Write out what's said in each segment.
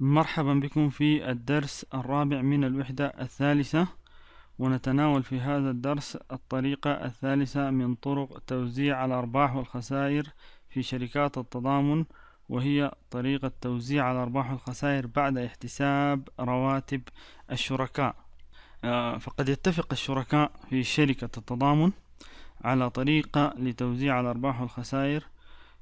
مرحبا بكم في الدرس الرابع من الوحدة الثالثة ونتناول في هذا الدرس الطريقة الثالثة من طرق توزيع الأرباح والخسائر في شركات التضامن وهي طريقة توزيع الأرباح والخسائر بعد احتساب رواتب الشركاء آه، فقد يتفق الشركاء في شركة التضامن على طريقة لتوزيع الأرباح والخسائر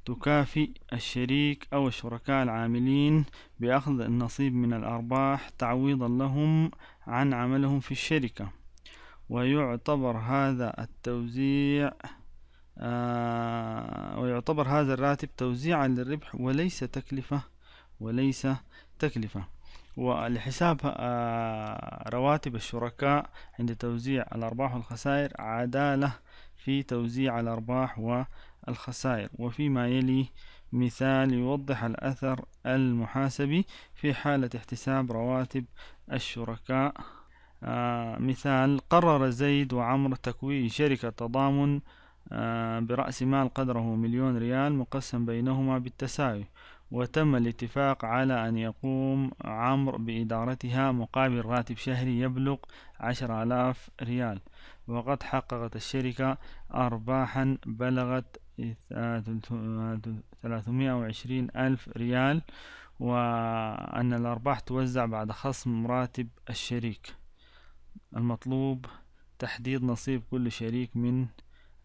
تكافئ الشريك أو الشركاء العاملين بأخذ النصيب من الأرباح تعويضا لهم عن عملهم في الشركة ويعتبر هذا التوزيع آه ويعتبر هذا الراتب توزيعا للربح وليس تكلفة وليس تكلفة ولحساب آه رواتب الشركاء عند توزيع الأرباح والخسائر عدالة في توزيع الأرباح الخسائر وفيما يلي مثال يوضح الأثر المحاسبي في حالة احتساب رواتب الشركاء آه مثال قرر زيد وعمر تكوين شركة تضامن آه برأس مال قدره مليون ريال مقسم بينهما بالتساوي وتم الاتفاق على أن يقوم عمرو بإدارتها مقابل راتب شهري يبلغ عشر آلاف ريال وقد حققت الشركة أرباحا بلغت ثلاثمائة وعشرين ألف ريال وأن الأرباح توزع بعد خصم راتب الشريك المطلوب تحديد نصيب كل شريك من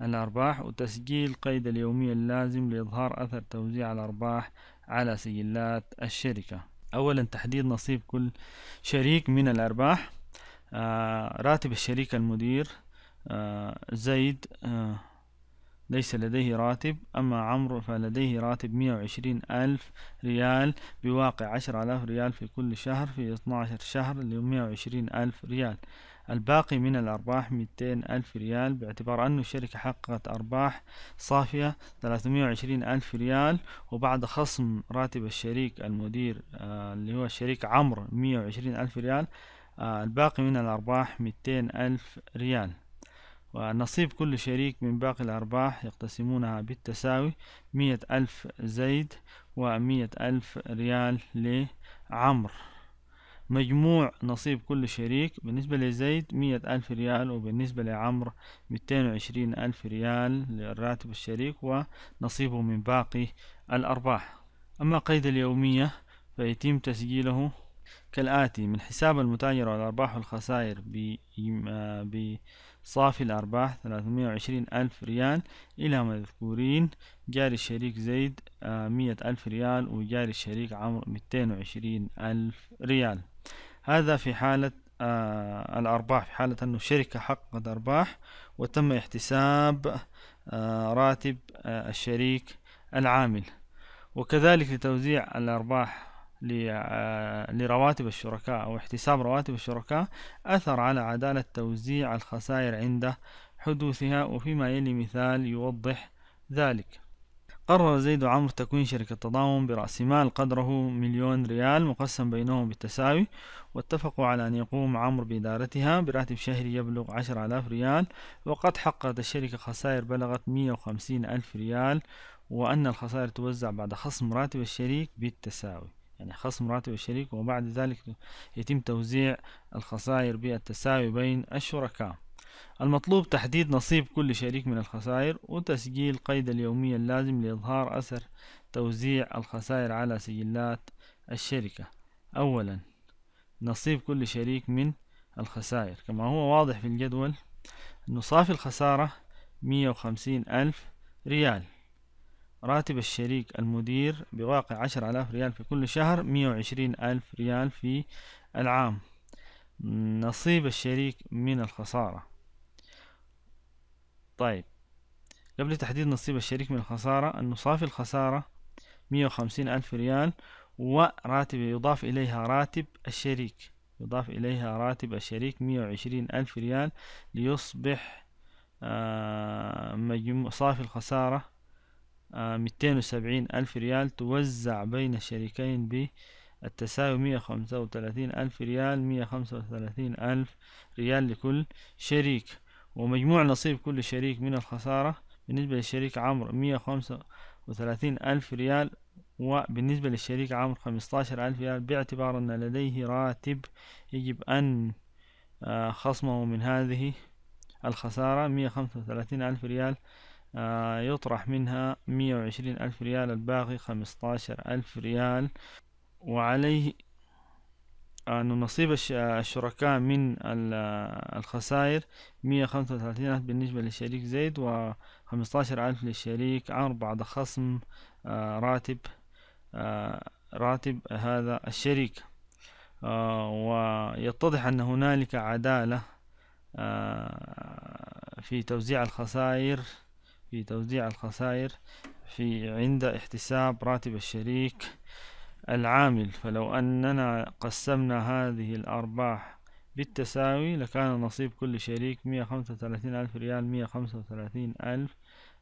الأرباح وتسجيل قيد اليومية اللازم لإظهار أثر توزيع الأرباح على سجلات الشركة أولا تحديد نصيب كل شريك من الأرباح آه راتب الشريك المدير آه زيد آه ليس لديه راتب أما عمرو فلديه راتب مية وعشرين ألف ريال بواقع عشر آلاف ريال في كل شهر في عشر شهر مئة وعشرين ألف ريال الباقي من الأرباح 200 ألف ريال باعتبار أن الشركة حققت أرباح صافية 320 ألف ريال وبعد خصم راتب الشريك المدير آه اللي هو الشريك عمرو 120 ألف ريال آه الباقي من الأرباح 200 ألف ريال ونصيب كل شريك من باقي الأرباح يقتسمونها بالتساوي مية ألف زيد ومية ألف ريال لعمر مجموع نصيب كل شريك بالنسبة لزيد مية ألف ريال وبالنسبة لعمر ميتين وعشرين ألف ريال لراتب الشريك ونصيبه من باقي الأرباح أما قيد اليومية فيتم تسجيله كالآتي من حساب المتاجر والأرباح والخسائر ب آه، صافي الأرباح وعشرين ألف ريال إلى مذكورين جاري الشريك زيد آه، مية ألف ريال وجاري الشريك عمرو وعشرين ألف ريال هذا في حالة آه، الأرباح في حالة أنه الشركة حققت أرباح وتم احتساب آه، راتب الشريك العامل وكذلك لتوزيع الأرباح آه، لرواتب الشركاء أو احتساب رواتب الشركاء أثر على عدالة توزيع الخسائر عند حدوثها وفيما يلي مثال يوضح ذلك قرر زيد وعمر تكوين شركة تضامن برأس مال قدره مليون ريال مقسم بينهم بالتساوي واتفقوا على أن يقوم عمرو بإدارتها براتب شهري يبلغ عشر آلاف ريال وقد حققت الشركة خسائر بلغت مية وخمسين ألف ريال وأن الخسائر توزع بعد خصم راتب الشريك بالتساوي يعني خصم راتب الشريك وبعد ذلك يتم توزيع الخسائر بالتساوي بين الشركاء المطلوب تحديد نصيب كل شريك من الخسائر وتسجيل قيد اليومية اللازم لإظهار أثر توزيع الخسائر على سجلات الشركة أولا نصيب كل شريك من الخسائر كما هو واضح في الجدول أنه صافي الخسارة مية وخمسين ألف ريال راتب الشريك المدير بواقع عشر آلاف ريال في كل شهر مية وعشرين ألف ريال في العام نصيب الشريك من الخسارة طيب قبل تحديد نصيب الشريك من الخسارة النصافي الخسارة مية وخمسين ألف ريال وراتب يضاف إليها راتب الشريك يضاف إليها راتب الشريك مية وعشرين ألف ريال ليصبح آه مجموع صافي الخسارة آه، ميتين وسبعين ألف ريال توزع بين الشريكين بالتساوي مية خمسة وثلاثين ألف ريال مية خمسة وثلاثين ألف ريال لكل شريك ومجموع نصيب كل شريك من الخسارة بالنسبة للشريك عمرو مية خمسة وثلاثين ألف ريال وبالنسبة للشريك عمرو خمسطاشر ألف ريال باعتبار أن لديه راتب يجب أن آه، خصمه من هذه الخسارة مية خمسة وثلاثين ألف ريال آه، يطرح منها مية وعشرين ألف ريال الباقي عشر ألف ريال وعليه آه، أن نصيب الشركاء من الخسائر مية خمسة وثلاثين ألف بالنسبة للشريك زيد عشر ألف للشريك عمر بعد خصم آه، راتب راتب هذا الشريك ويتضح أن هنالك عدالة في توزيع الخسائر في توزيع الخسائر في عند احتساب راتب الشريك العامل فلو أننا قسمنا هذه الأرباح بالتساوي لكان نصيب كل شريك مية خمسة وثلاثين ألف ريال مية خمسة وثلاثين ألف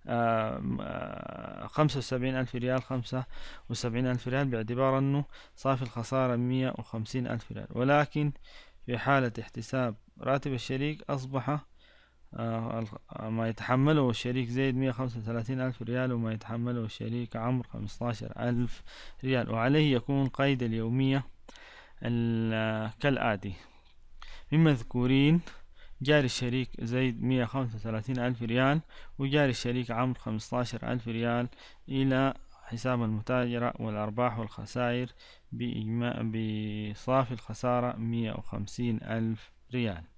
آه، آه، خمسة وسبعين ألف ريال خمسة وسبعين ألف ريال باعتبار أنه صافي الخسارة مية وخمسين ألف ريال ولكن في حالة احتساب راتب الشريك أصبح آه، آه، ما يتحمله الشريك زيد مية خمسة وثلاثين ألف ريال وما يتحمله الشريك عمرو عشر ألف ريال وعليه يكون قيد اليومية آه، كالآتي من مذكورين جاري الشريك زيد مية خمسة وثلاثين ألف ريال وجاري الشريك عمرو عشر ألف ريال إلى حساب المتاجرة والأرباح والخسائر بإجماع بصافي الخسارة مية وخمسين ألف ريال